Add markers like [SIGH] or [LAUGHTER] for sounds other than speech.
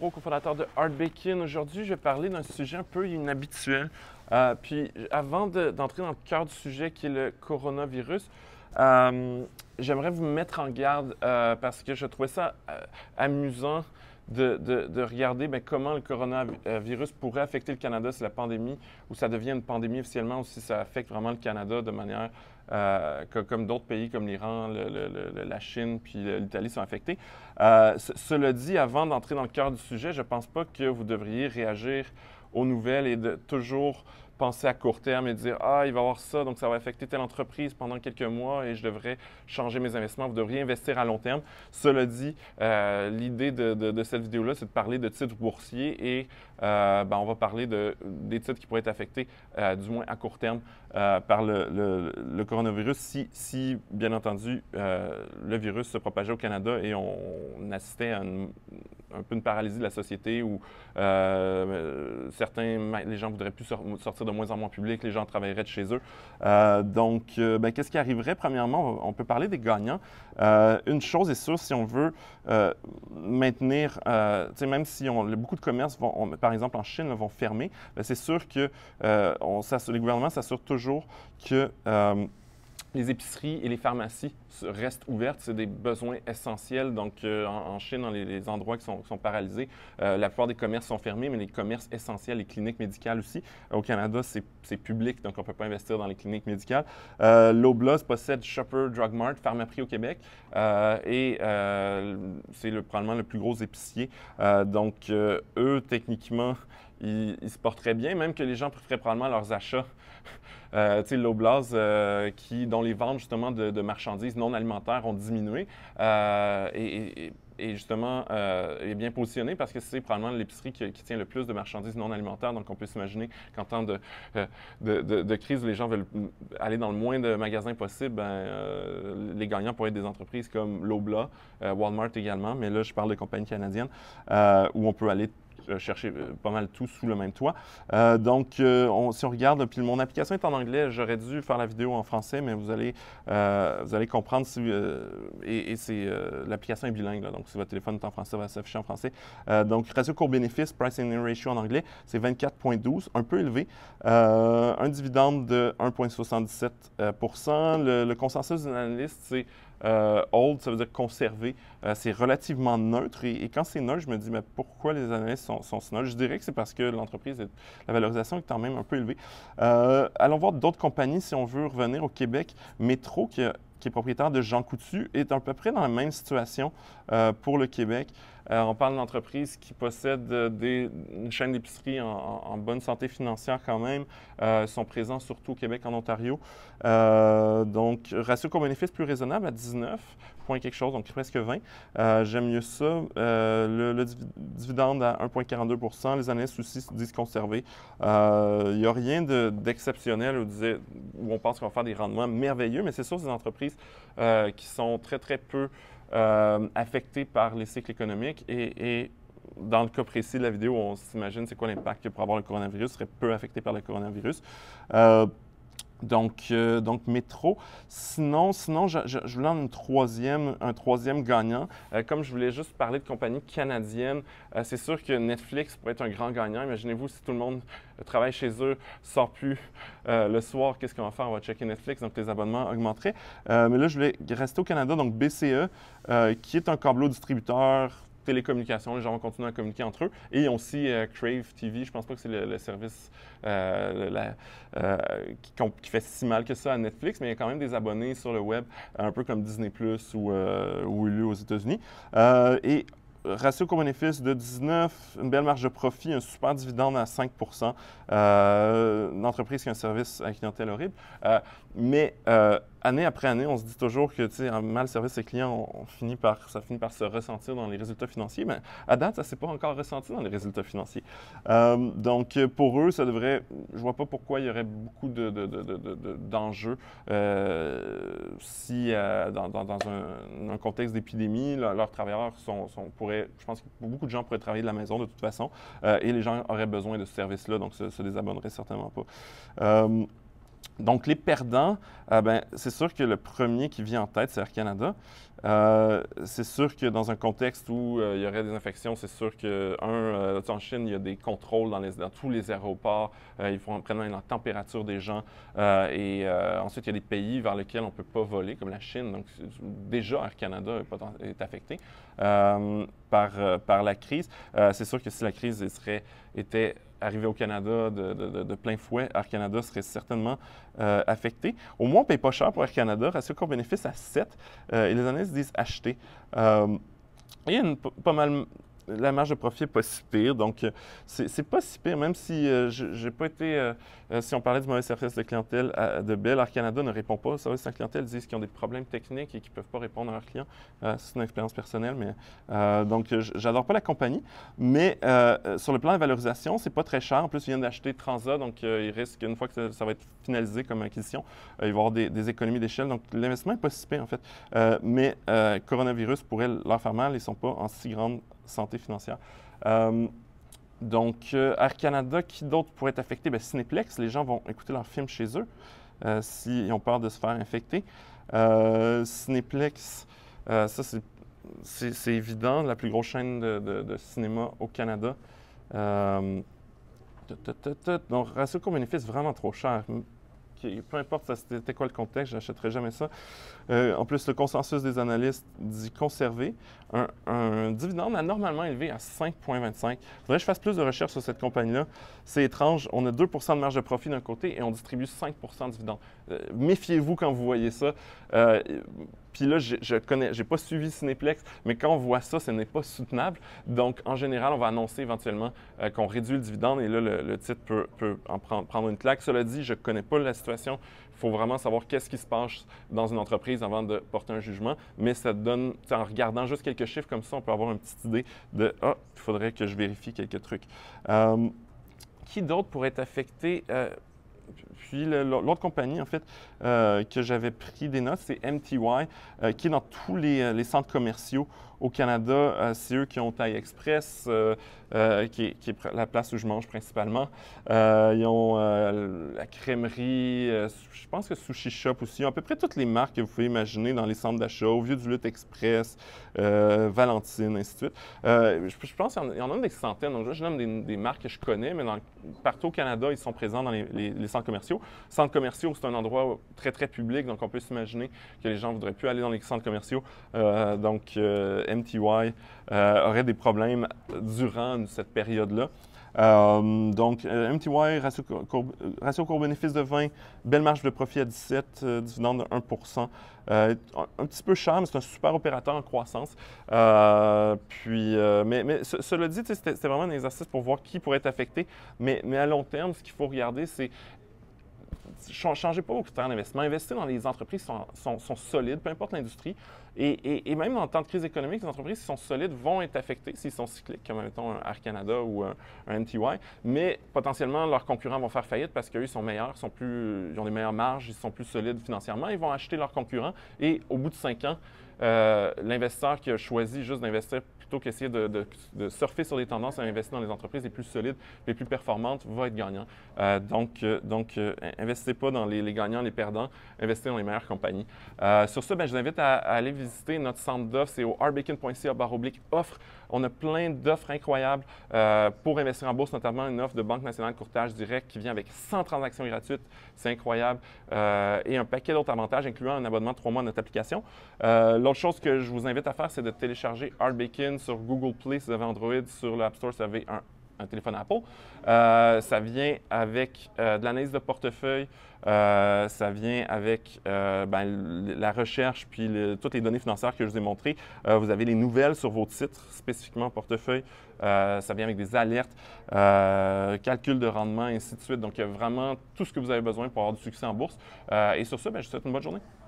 co cofondateur de Baking. Aujourd'hui, je vais parler d'un sujet un peu inhabituel. Euh, puis avant d'entrer dans le cœur du sujet qui est le coronavirus, euh, j'aimerais vous mettre en garde euh, parce que je trouvais ça amusant de, regarder ben, comment le coronavirus pourrait affecter le Canada si la pandémie, ou ça devient une pandémie officiellement, ou si ça affecte vraiment le Canada de manière euh, comme d'autres pays comme l'Iran, la Chine, puis l'Italie sont affectés. Euh, cela dit, avant d'entrer dans le cœur du sujet, je ne pense pas que vous devriez réagir aux nouvelles et de toujours penser à court terme et dire Ah, il va y avoir ça, donc ça va affecter telle entreprise pendant quelques mois et je devrais changer mes investissements. Vous devriez investir à long terme. Cela dit, euh, l'idée de, cette vidéo-là, c'est de parler de titres boursiers et euh, ben, on va parler de, des titres qui pourraient être affectés, euh, du moins à court terme, par le, coronavirus, si, si bien entendu le virus se propageait au Canada et on, on assistait à une un peu une paralysie de la société où euh, euh, certains, les gens voudraient plus sortir de moins en moins public, les gens travailleraient de chez eux. Euh, donc, ben, qu'est-ce qui arriverait? Premièrement, on peut parler des gagnants. une chose est sûre, si on veut maintenir, même si on, beaucoup de commerces, vont, par exemple en Chine, vont fermer, ben, c'est sûr que on, les gouvernements s'assurent toujours que les épiceries et les pharmacies restent ouvertes. C'est des besoins essentiels. Donc, euh, en, Chine, dans les, endroits qui sont, paralysés, euh, la plupart des commerces sont fermés, mais les commerces essentiels, les cliniques médicales aussi. Euh, au Canada, c'est public, donc on ne peut pas investir dans les cliniques médicales. Euh, possède Shopper Drug Mart, Pharmaprix au Québec, et c'est le, probablement le plus gros épicier. donc, eux, techniquement, ils, se portent très bien, même que les gens préfèrent probablement leurs achats. [LAUGHS] tu sais, Loblaws, qui, dont les ventes justement de, de marchandises non alimentaires ont diminué. Euh, et, et, et, justement, euh, est bien positionné parce que c'est probablement l'épicerie qui, tient le plus de marchandises non alimentaires. Donc, on peut s'imaginer qu'en temps euh, de, crise les gens veulent aller dans le moins de magasins possible, ben, les gagnants pourraient être des entreprises comme Lobla, Walmart également, mais là, je parle de compagnies canadiennes, où on peut aller chercher euh, pas mal tout sous le même toit. Euh, donc, euh, on, si on regarde, puis mon application est en anglais, j'aurais dû faire la vidéo en français, mais vous allez, vous allez comprendre et, c'est l'application est bilingue, donc si votre téléphone est en français, ça va s'afficher en français. donc, ratio court-bénéfice, price-earning ratio en anglais, c'est 24,12, un peu élevé, un dividende de 1,77 le, le consensus d'un analyste, c'est old, ça veut dire conservé, c'est relativement neutre. Et, et quand c'est neutre, je me dis, mais pourquoi les analystes je dirais que c'est parce que l'entreprise, la valorisation est quand même un peu élevée. Euh, allons voir d'autres compagnies si on veut revenir au Québec. Métro, qui, est propriétaire de Jean Coutu, est à peu près dans la même situation euh, pour le Québec. Euh, on parle d'entreprises qui possèdent des, une chaîne d'épicerie en, bonne santé financière quand même, euh, sont présents surtout au Québec, en Ontario. donc, ratio comme bénéfice plus raisonnable à 19 quelque chose, donc presque 20. Euh, j'aime mieux ça. Euh, le, dividende à 1,42 les années aussi disent conservées. Il euh, n'y a rien d'exceptionnel où, on pense qu'on va faire des rendements merveilleux, mais c'est sûr, des entreprises qui sont très, très peu affectées par les cycles économiques et, dans le cas précis de la vidéo, on s'imagine c'est quoi l'impact que pour avoir le coronavirus, serait peu affecté par le coronavirus. Donc, euh, donc métro. Sinon, sinon je, voulais en troisième, un troisième gagnant. Euh, comme je voulais juste parler de compagnie canadienne, euh, c'est sûr que Netflix pourrait être un grand gagnant. Imaginez-vous si tout le monde travaille chez eux, sort plus le soir, qu'est-ce qu'on va faire? On va checker Netflix, donc les abonnements augmenteraient. mais là, je voulais rester au Canada, donc BCE, qui est un câbleau distributeur télécommunications. Les gens vont continuer à communiquer entre eux. Et aussi euh, Crave TV. Je pense pas que c'est le, service euh, euh, qui, qui, fait si mal que ça à Netflix, mais il y a quand même des abonnés sur le web, un peu comme Disney Plus ou, ou Hulu aux États-Unis. et ratio coût bénéfice de 19, une belle marge de profit, un super dividende à 5 une entreprise qui a un service à clientèle horrible. mais année après année, on se dit toujours que, tu sais, mal service ses clients, on, finit par, ça finit par se ressentir dans les résultats financiers. Mais à date, ça ne s'est pas encore ressenti dans les résultats financiers. Euh, donc, pour eux, ça devrait. Je vois pas pourquoi il y aurait beaucoup de, d'enjeux si, dans, un, contexte d'épidémie, leurs travailleurs sont, pourraient, je pense que beaucoup de gens pourraient travailler de la maison de toute façon, euh, et les gens auraient besoin de ce service-là, donc ne les abonnerait certainement pas. Euh, donc, les perdants, euh, ben, c'est sûr que le premier qui vient en tête, c'est Air Canada. Euh, c'est sûr que dans un contexte où euh, il y aurait des infections, c'est sûr que, un, en Chine, il y a des contrôles dans, les, tous les aéroports. ils font prendre la température des gens. et ensuite, il y a des pays vers lesquels on ne peut pas voler, comme la Chine. Donc, déjà, Air Canada est affecté par, par la crise. c'est sûr que si la crise serait, était arriver au Canada de, plein fouet, Air Canada serait certainement euh, affecté. Au moins, on ne paye pas cher pour Air Canada, ratio qu'on bénéfice à 7, euh, et les analystes disent acheter. Euh, il y a pas mal la marge de profit n'est pas si pire. Donc, euh, c'est pas si pire, même si euh, j'ai pas été. Euh, si on parlait du mauvais service de clientèle de Bell, Air Canada ne répond pas au service de clientèle. Ils disent qu'ils ont des problèmes techniques et qu'ils ne peuvent pas répondre à leurs clients. c'est une expérience personnelle, mais. donc, j'adore pas la compagnie. Mais sur le plan de valorisation, c'est pas très cher. En plus, ils viennent d'acheter Transa, donc ils risquent, une fois que ça, va être finalisé comme acquisition, ils vont avoir des, économies d'échelle. Donc, l'investissement n'est pas si pire, en fait. mais coronavirus pourrait leur faire mal. Ils ne sont pas en si grande santé financière. Euh, donc, euh, Air Canada, qui d'autre pourrait être affecté? Bien, Cinéplex, les gens vont écouter leurs films chez eux s'ils euh, si ont peur de se faire infecter. Cinéplex, ça c'est évident, la plus grosse chaîne de, cinéma au Canada. Donc, ratio qu'on bénéfice vraiment trop cher. Peu importe c'était quoi le contexte, je jamais ça. en plus, le consensus des analystes dit conserver un, dividende normalement élevé à 5,25. Il faudrait que je fasse plus de recherches sur cette compagnie-là. C'est étrange. On a 2 de marge de profit d'un côté et on distribue 5 de dividendes. Euh, méfiez-vous quand vous voyez ça. Euh, puis là, je, je connais, j'ai pas suivi Cinéplex, mais quand on voit ça, ce n'est pas soutenable. Donc, en général, on va annoncer éventuellement euh, qu'on réduit le dividende et là, le, titre peut, en prendre, une claque. Cela dit, je connais pas la situation. Il faut vraiment savoir qu'est-ce qui se passe dans une entreprise avant de porter un jugement. Mais ça donne, en regardant juste quelques chiffres comme ça, on peut avoir une petite idée de ah, il faudrait que je vérifie quelques trucs. Euh, qui d'autre pourrait être affecté? Euh, puis l'autre compagnie, en fait, euh, que j'avais pris des notes, c'est MTY, euh, qui est dans tous les, euh, centres commerciaux au Canada. c'est eux qui ont Taille Express, qui est, la place où je mange principalement. ils ont la crèmerie, je pense que Sushi Shop aussi. Ils ont à peu près toutes les marques que vous pouvez imaginer dans les centres d'achat, au Vieux du Lutte Express, Valentine, ainsi de suite. Je, pense qu'il y, en a des centaines. Donc je nomme des, marques que je connais, mais partout au Canada, ils sont présents dans les centres commerciaux. Centres commerciaux, c'est un endroit très, très public, donc on peut s'imaginer que les gens ne voudraient plus aller dans les centres commerciaux. Euh, donc, euh, MTY euh, aurait des problèmes durant cette période-là. donc, MTY, ratio, courbe, bénéfice de 20, belle marge de profit à 17, dividendes dividende de 1 Un petit peu cher, c'est un super opérateur en croissance. puis, mais, mais cela dit, c'était vraiment un exercice pour voir qui pourrait être affecté. mais à long terme, ce qu'il faut regarder, c'est changez pas vos critères d'investissement. Investissez dans les entreprises qui sont, solides, peu importe l'industrie. Et, même en temps de crise économique, les entreprises qui sont solides vont être affectées s'ils sont cycliques, comme un Air Canada ou un, NTY, Mais potentiellement, leurs concurrents vont faire faillite parce qu'eux, sont meilleurs, sont plus, ils ont des meilleures marges, ils sont plus solides financièrement. Ils vont acheter leurs concurrents et au bout de cinq ans, euh, l'investisseur qui a choisi juste d'investir plutôt qu'essayer de, surfer sur les tendances et investir dans les entreprises les plus solides, les plus performantes, va être gagnant. Euh, donc, euh, donc investissez pas dans les, gagnants, les perdants, investissez dans les meilleures compagnies. sur ce, ben, je vous invite à, aller visiter notre centre d'offres. C'est au oblique offre. On a plein d'offres incroyables euh, pour investir en bourse, notamment une offre de Banque nationale de courtage direct qui vient avec 100 transactions gratuites. C'est incroyable. Euh, et un paquet d'autres avantages, incluant un abonnement de trois mois à notre application. Euh, l'autre chose que je vous invite à faire, c'est de télécharger Bacon sur Google Play si vous avez Android, sur l'App Store si vous avez un un téléphone Apple. Euh, ça vient avec euh, de l'analyse de portefeuille, euh, ça vient avec euh, ben, la recherche puis toutes les données financières que je vous ai montrées. vous avez les nouvelles sur vos titres, spécifiquement portefeuille. ça vient avec des alertes, calcul de rendement, et ainsi de suite. Donc, il y a vraiment tout ce que vous avez besoin pour avoir du succès en bourse. et sur ce, ben, je vous souhaite une bonne journée.